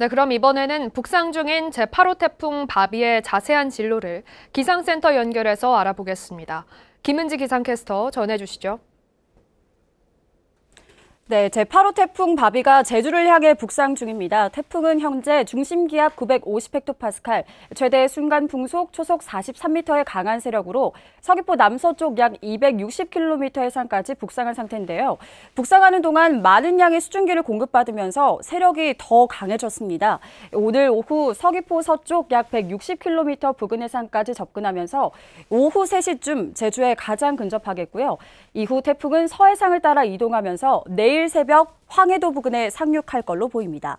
네, 그럼 이번에는 북상 중인 제8호 태풍 바비의 자세한 진로를 기상센터 연결해서 알아보겠습니다. 김은지 기상캐스터 전해주시죠. 네, 제8호 태풍 바비가 제주를 향해 북상 중입니다. 태풍은 현재 중심 기압 950헥토파스칼, 최대 순간 풍속 초속 43m의 강한 세력으로 서귀포 남서쪽 약 260km 해상까지 북상한 상태인데요. 북상하는 동안 많은 양의 수증기를 공급받으면서 세력이 더 강해졌습니다. 오늘 오후 서귀포 서쪽 약 160km 부근 해상까지 접근하면서 오후 3시쯤 제주에 가장 근접하겠고요. 이후 태풍은 서해상을 따라 이동하면서 내일 내일 새벽 황해도 부근에 상륙할 걸로 보입니다.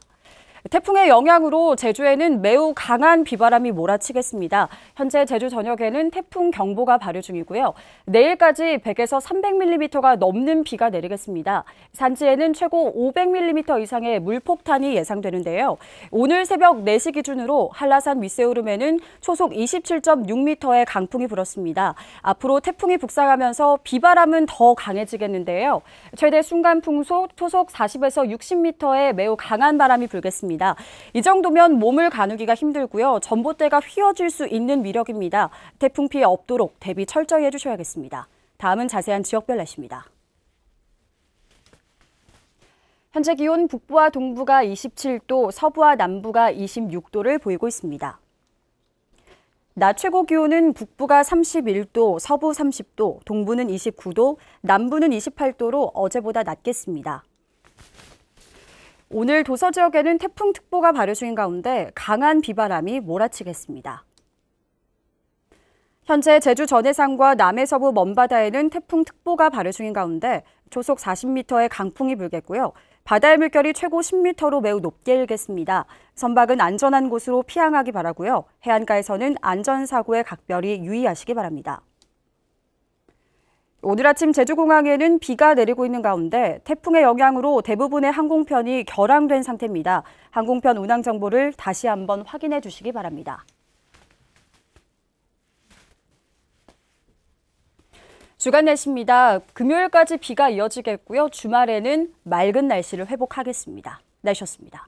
태풍의 영향으로 제주에는 매우 강한 비바람이 몰아치겠습니다. 현재 제주 전역에는 태풍 경보가 발효 중이고요. 내일까지 100에서 300mm가 넘는 비가 내리겠습니다. 산지에는 최고 500mm 이상의 물폭탄이 예상되는데요. 오늘 새벽 4시 기준으로 한라산 윗세오름에는 초속 27.6m의 강풍이 불었습니다. 앞으로 태풍이 북상하면서 비바람은 더 강해지겠는데요. 최대 순간 풍속 초속 40에서 60m의 매우 강한 바람이 불겠습니다. 있습니다. 이 정도면 몸을 가누기가 힘들고요. 전봇대가 휘어질 수 있는 위력입니다. 태풍 피해 없도록 대비 철저히 해주셔야겠습니다. 다음은 자세한 지역별 날씨입니다. 현재 기온 북부와 동부가 27도, 서부와 남부가 26도를 보이고 있습니다. 낮 최고 기온은 북부가 31도, 서부 30도, 동부는 29도, 남부는 28도로 어제보다 낮겠습니다. 오늘 도서 지역에는 태풍특보가 발효 중인 가운데 강한 비바람이 몰아치겠습니다. 현재 제주 전해상과 남해서부 먼바다에는 태풍특보가 발효 중인 가운데 초속 40m의 강풍이 불겠고요. 바다의 물결이 최고 10m로 매우 높게 일겠습니다. 선박은 안전한 곳으로 피항하기 바라고요. 해안가에서는 안전사고에 각별히 유의하시기 바랍니다. 오늘 아침 제주공항에는 비가 내리고 있는 가운데 태풍의 영향으로 대부분의 항공편이 결항된 상태입니다. 항공편 운항 정보를 다시 한번 확인해 주시기 바랍니다. 주간 날씨입니다. 금요일까지 비가 이어지겠고요. 주말에는 맑은 날씨를 회복하겠습니다. 날씨였습니다.